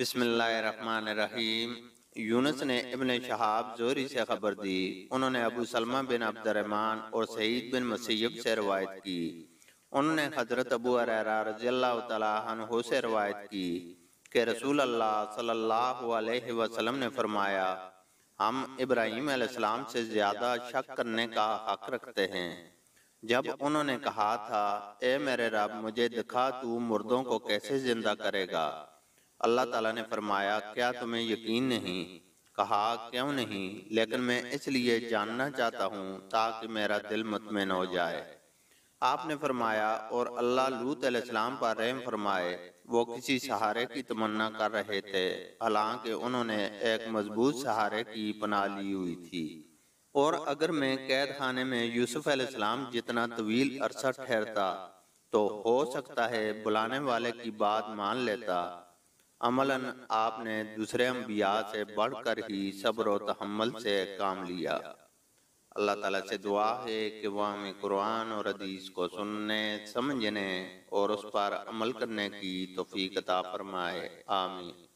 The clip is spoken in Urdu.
بسم اللہ الرحمن الرحیم یونس نے ابن شہاب زہری سے خبر دی انہوں نے ابو سلمہ بن عبد الرحمن اور سعید بن مسیب سے روایت کی انہوں نے حضرت ابو عریرہ رضی اللہ اللہ عنہ سے روایت کی کہ رسول صلی اللہ علیہ وسلم نے فرمایا ہم ابراہیم علیہ السلام سے زیادہ شک کرنے کا حق رکھتے ہیں جب انہوں نے کہا تھا اے میرے رب مجھے دکھا تو مردوں کو کیسے زندہ کرے گا اللہ تعالیٰ نے فرمایا کیا تمہیں یقین نہیں کہا کیوں نہیں لیکن میں اس لیے جاننا چاہتا ہوں تاکہ میرا دل مطمئن ہو جائے آپ نے فرمایا اور اللہ لوت علیہ السلام پر رحم فرمائے وہ کسی سہارے کی تمنا کر رہے تھے حالانکہ انہوں نے ایک مضبوط سہارے کی پناہ لی ہوئی تھی اور اگر میں قید خانے میں یوسف علیہ السلام جتنا طویل عرصہ ٹھہرتا تو ہو سکتا ہے بلانے والے کی بات مان لیتا عملاً آپ نے دوسرے انبیاء سے بڑھ کر ہی صبر و تحمل سے کام لیا اللہ تعالیٰ سے دعا ہے کہ وہ ہمیں قرآن اور عدیث کو سننے سمجھنے اور اس پر عمل کرنے کی توفیق عطا فرمائے آمین